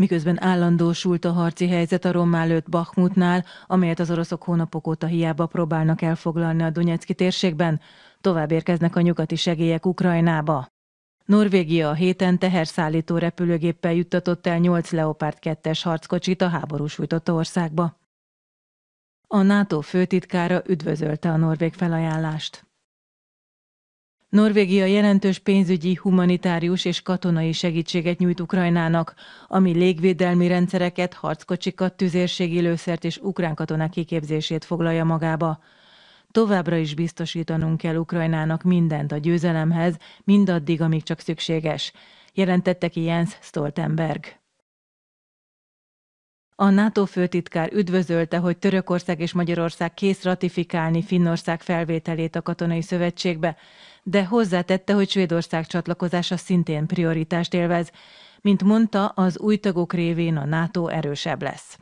Miközben állandósult a harci helyzet a rommá lőtt Bakhmutnál, amelyet az oroszok hónapok óta hiába próbálnak elfoglalni a Donetszki térségben, tovább érkeznek a nyugati segélyek Ukrajnába. Norvégia a héten teherszállító repülőgéppel juttatott el 8 Leopard 2-es harckocsit a háború sújtotta országba. A NATO főtitkára üdvözölte a norvég felajánlást. Norvégia jelentős pénzügyi, humanitárius és katonai segítséget nyújt Ukrajnának, ami légvédelmi rendszereket, harckocsikat, tüzérségi lőszert és ukrán katonák kiképzését foglalja magába. Továbbra is biztosítanunk kell Ukrajnának mindent a győzelemhez, mindaddig, amíg csak szükséges, jelentette ki Jens Stoltenberg. A NATO főtitkár üdvözölte, hogy Törökország és Magyarország kész ratifikálni Finnország felvételét a katonai szövetségbe, de hozzátette, hogy Svédország csatlakozása szintén prioritást élvez. Mint mondta, az új tagok révén a NATO erősebb lesz.